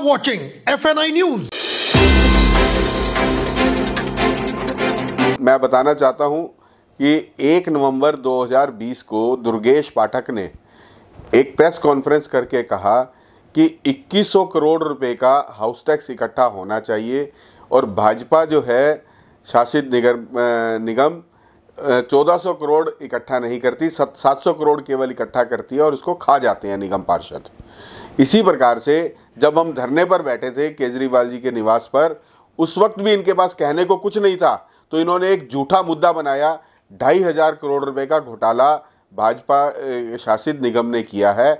are watching FNI News. मैं बताना चाहता हूं कि 1 नवंबर 2020 को दुर्गेश पाठक ने एक प्रेस कॉन्फ्रेंस करके कहा कि 2100 करोड़ रुपए का हाउस टैक्स इकट्ठा होना चाहिए और भाजपा जो है शासित निगम निगम 1400 करोड़ इकट्ठा नहीं करती 700 करोड़ केवल इकट्ठा करती है और उसको खा जाते हैं निगम पार्षद इसी प्रकार से जब हम धरने पर बैठे थे केजरीवाल जी के निवास पर उस वक्त भी इनके पास कहने को कुछ नहीं था तो इन्होंने एक झूठा मुद्दा बनाया ढाई हजार करोड़ रुपए का घोटाला भाजपा शासित निगम ने किया है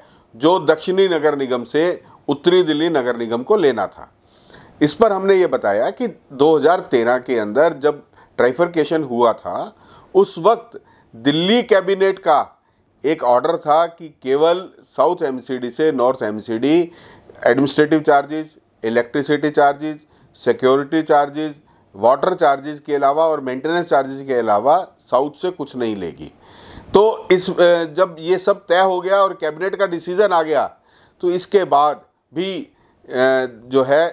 जो दक्षिणी नगर निगम से उत्तरी दिल्ली नगर निगम को लेना था इस पर हमने ये बताया कि 2013 के अंदर जब ट्राइफरकेशन हुआ था उस वक्त दिल्ली कैबिनेट का एक ऑर्डर था कि केवल साउथ एमसीडी से north MCD administrative charges electricity charges security charges water charges के अलावा और मेंटेनेंस चार्जेज के अलावा साउथ से कुछ नहीं लेगी तो इस जब ये सब तय हो गया और कैबिनेट का डिसीज़न आ गया तो इसके बाद भी जो है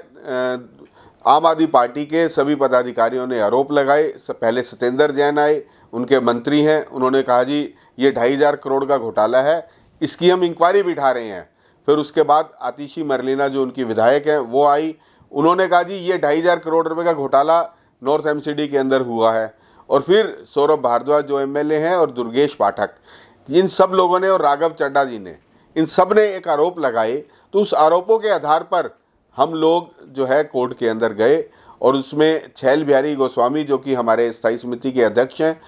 आम आदमी पार्टी के सभी पदाधिकारियों ने आरोप लगाए पहले सत्येंद्र जैन आए उनके मंत्री हैं उन्होंने कहा जी ये ढाई हज़ार करोड़ का घोटाला है इसकी हम इंक्वायरी बिठा रहे हैं फिर उसके बाद आतिशी मरलिना जो उनकी विधायक हैं वो आई उन्होंने कहा जी ये ढाई हज़ार करोड़ रुपए का घोटाला नॉर्थ एमसीडी के अंदर हुआ है और फिर सौरभ भारद्वाज जो एमएलए हैं और दुर्गेश पाठक इन सब लोगों ने और राघव चड्डा जी ने इन सब ने एक आरोप लगाए तो उस आरोपों के आधार पर हम लोग जो है कोर्ट के अंदर गए और उसमें छैल बिहारी गोस्वामी जो कि हमारे स्थायी समिति के अध्यक्ष हैं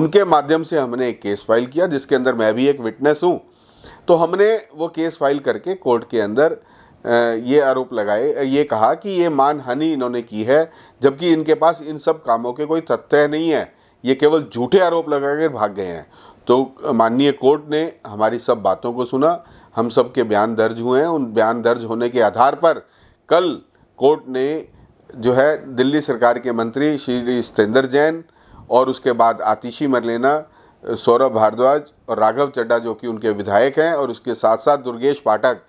उनके माध्यम से हमने एक केस फाइल किया जिसके अंदर मैं भी एक विटनेस हूँ तो हमने वो केस फाइल करके कोर्ट के अंदर ये आरोप लगाए ये कहा कि ये मानहानि इन्होंने की है जबकि इनके पास इन सब कामों के कोई तथ्य नहीं है ये केवल झूठे आरोप लगा कर भाग गए हैं तो माननीय कोर्ट ने हमारी सब बातों को सुना हम सब के बयान दर्ज हुए हैं उन बयान दर्ज होने के आधार पर कल कोर्ट ने जो है दिल्ली सरकार के मंत्री श्री सतेंद्र जैन और उसके बाद आतिशी मरलेना सौरभ भारद्वाज और राघव चड्डा जो कि उनके विधायक हैं और उसके साथ साथ दुर्गेश पाठक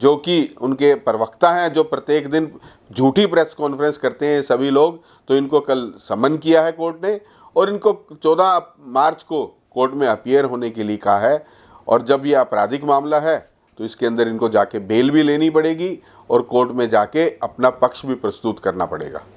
जो कि उनके प्रवक्ता हैं जो प्रत्येक दिन झूठी प्रेस कॉन्फ्रेंस करते हैं सभी लोग तो इनको कल समन किया है कोर्ट ने और इनको 14 मार्च को कोर्ट में अपियर होने के लिए कहा है और जब ये आपराधिक मामला है तो इसके अंदर इनको जाके बेल भी लेनी पड़ेगी और कोर्ट में जाके अपना पक्ष भी प्रस्तुत करना पड़ेगा